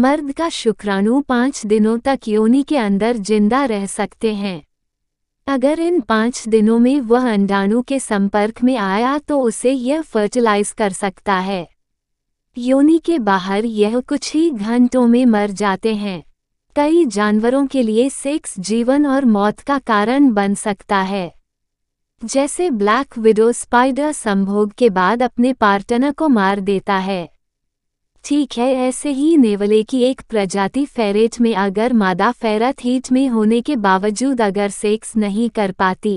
मर्द का शुक्राणु पाँच दिनों तक योनि के अंदर जिंदा रह सकते हैं अगर इन पाँच दिनों में वह अंडाणु के संपर्क में आया तो उसे यह फर्टिलाइज कर सकता है योनि के बाहर यह कुछ ही घंटों में मर जाते हैं कई जानवरों के लिए सेक्स जीवन और मौत का कारण बन सकता है जैसे ब्लैक विडो स्पाइडर संभोग के बाद अपने पार्टनर को मार देता है ठीक है ऐसे ही नेवले की एक प्रजाति फेरेट में अगर मादा फेरत हीट में होने के बावजूद अगर सेक्स नहीं कर पाती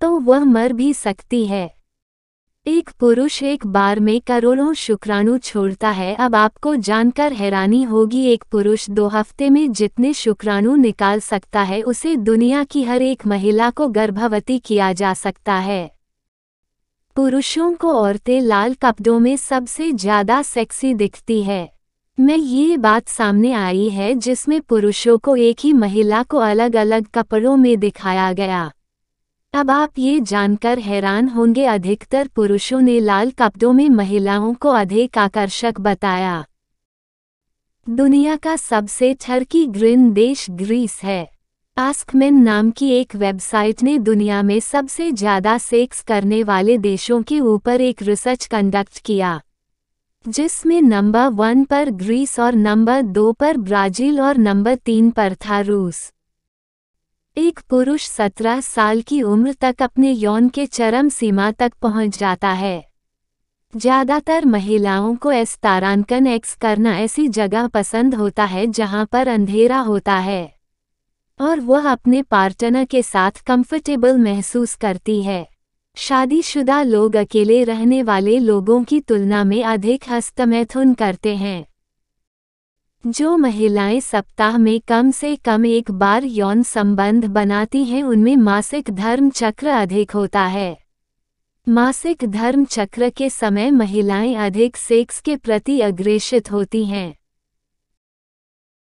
तो वह मर भी सकती है एक पुरुष एक बार में करोड़ों शुक्राणु छोड़ता है अब आपको जानकर हैरानी होगी एक पुरुष दो हफ्ते में जितने शुक्राणु निकाल सकता है उसे दुनिया की हर एक महिला को गर्भवती किया जा सकता है पुरुषों को औरतें लाल कपड़ों में सबसे ज्यादा सेक्सी दिखती है मैं ये बात सामने आई है जिसमें पुरुषों को एक ही महिला को अलग अलग कपड़ों में दिखाया गया अब आप ये जानकर हैरान होंगे अधिकतर पुरुषों ने लाल कपड़ों में महिलाओं को अधिक आकर्षक बताया दुनिया का सबसे ठरकी ग्रीन देश ग्रीस है आस्कमेन नाम की एक वेबसाइट ने दुनिया में सबसे ज्यादा सेक्स करने वाले देशों के ऊपर एक रिसर्च कंडक्ट किया जिसमें नंबर वन पर ग्रीस और नंबर दो पर ब्राजील और नंबर तीन पर था रूस एक पुरुष सत्रह साल की उम्र तक अपने यौन के चरम सीमा तक पहुंच जाता है ज़्यादातर महिलाओं को एस्तारानकन एक्स करना ऐसी जगह पसंद होता है जहां पर अंधेरा होता है और वह अपने पार्टनर के साथ कंफर्टेबल महसूस करती है शादीशुदा लोग अकेले रहने वाले लोगों की तुलना में अधिक हस्तमैथुन करते हैं जो महिलाएं सप्ताह में कम से कम एक बार यौन संबंध बनाती हैं उनमें मासिक धर्म चक्र अधिक होता है मासिक धर्म चक्र के समय महिलाएं अधिक सेक्स के प्रति अग्रेषित होती हैं